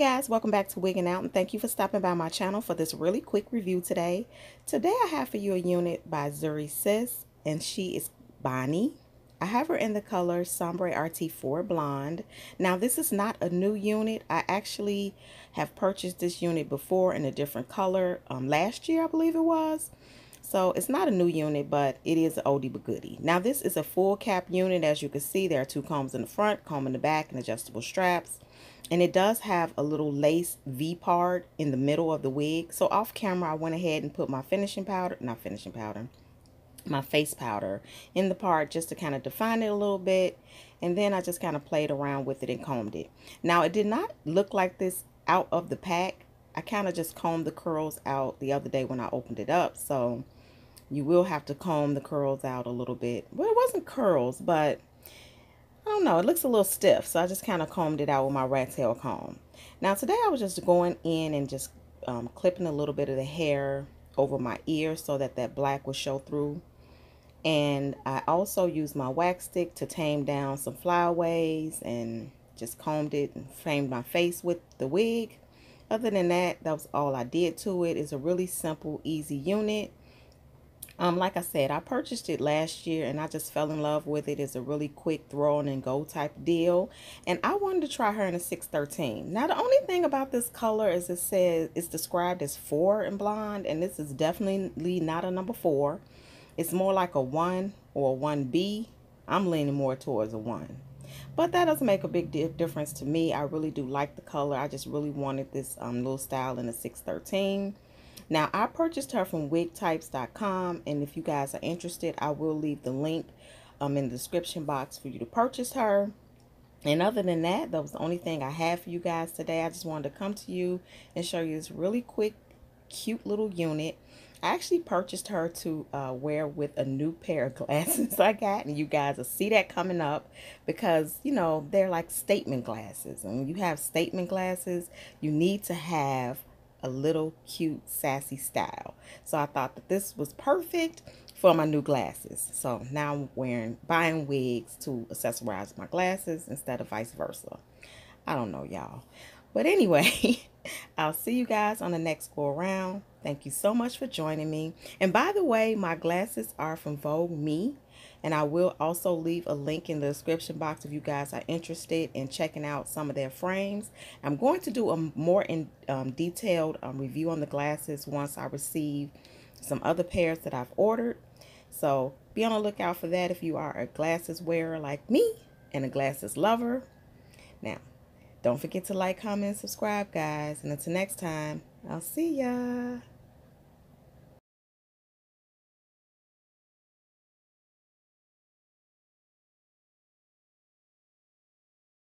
Hey guys, welcome back to Wigging Out and thank you for stopping by my channel for this really quick review today. Today I have for you a unit by Zuri Sis and she is Bonnie. I have her in the color Sombre RT4 Blonde. Now this is not a new unit. I actually have purchased this unit before in a different color um, last year I believe it was. So it's not a new unit, but it is an oldie but goodie. Now this is a full cap unit. As you can see, there are two combs in the front, comb in the back, and adjustable straps and it does have a little lace V part in the middle of the wig. So off camera, I went ahead and put my finishing powder, not finishing powder, my face powder in the part just to kind of define it a little bit. And then I just kind of played around with it and combed it. Now it did not look like this out of the pack. I kind of just combed the curls out the other day when I opened it up. So you will have to comb the curls out a little bit. Well, it wasn't curls, but I don't know, it looks a little stiff. So I just kind of combed it out with my rat tail comb. Now today I was just going in and just um, clipping a little bit of the hair over my ear so that that black would show through. And I also used my wax stick to tame down some flyaways and just combed it and framed my face with the wig. Other than that, that was all I did to it. It's a really simple, easy unit. Um, like I said, I purchased it last year and I just fell in love with it. It's a really quick throw on and go type deal. And I wanted to try her in a 613. Now, the only thing about this color is it says it's described as four and blonde. And this is definitely not a number four. It's more like a one or a 1B. I'm leaning more towards a one. But that doesn't make a big difference to me. I really do like the color. I just really wanted this um, little style in a 613. Now, I purchased her from wigtypes.com, and if you guys are interested, I will leave the link um, in the description box for you to purchase her. And other than that, that was the only thing I had for you guys today. I just wanted to come to you and show you this really quick, cute little unit. I actually purchased her to uh, wear with a new pair of glasses I got, and you guys will see that coming up because, you know, they're like statement glasses. And when you have statement glasses, you need to have a little cute, sassy style. So I thought that this was perfect for my new glasses. So now I'm wearing, buying wigs to accessorize my glasses instead of vice versa. I don't know, y'all. But anyway, I'll see you guys on the next go around. Thank you so much for joining me. And by the way, my glasses are from Vogue Me. And I will also leave a link in the description box if you guys are interested in checking out some of their frames. I'm going to do a more in um, detailed um, review on the glasses once I receive some other pairs that I've ordered. So be on the lookout for that if you are a glasses wearer like me and a glasses lover. Now, don't forget to like, comment, and subscribe, guys. And until next time, I'll see ya.